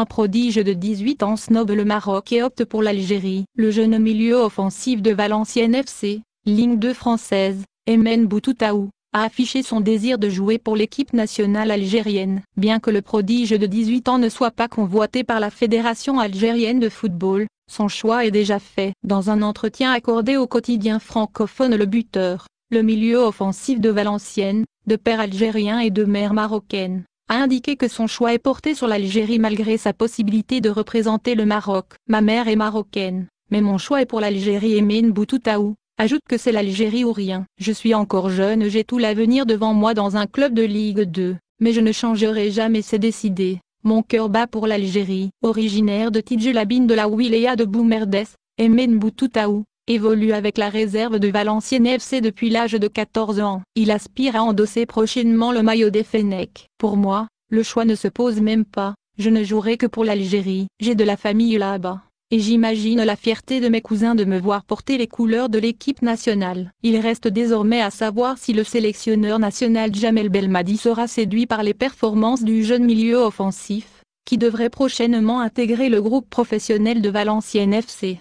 Un prodige de 18 ans snobe le Maroc et opte pour l'Algérie. Le jeune milieu offensif de Valenciennes FC, ligne 2 française, Emen Boutoutaou, a affiché son désir de jouer pour l'équipe nationale algérienne. Bien que le prodige de 18 ans ne soit pas convoité par la Fédération algérienne de football, son choix est déjà fait. Dans un entretien accordé au quotidien francophone Le Buteur, le milieu offensif de Valenciennes, de père algérien et de mère marocaine, a indiqué que son choix est porté sur l'Algérie malgré sa possibilité de représenter le Maroc. Ma mère est marocaine, mais mon choix est pour l'Algérie et Boutoutaou Ajoute que c'est l'Algérie ou rien. Je suis encore jeune, j'ai tout l'avenir devant moi dans un club de Ligue 2, mais je ne changerai jamais, c'est décidé. Mon cœur bat pour l'Algérie. Originaire de Tidjelabine de la Wilaya de Boumerdès, Emen Boutoutaou évolue avec la réserve de Valenciennes FC depuis l'âge de 14 ans. Il aspire à endosser prochainement le maillot des Fennecs. Pour moi, le choix ne se pose même pas, je ne jouerai que pour l'Algérie. J'ai de la famille là-bas et j'imagine la fierté de mes cousins de me voir porter les couleurs de l'équipe nationale. Il reste désormais à savoir si le sélectionneur national Jamel Belmadi sera séduit par les performances du jeune milieu offensif, qui devrait prochainement intégrer le groupe professionnel de Valenciennes FC.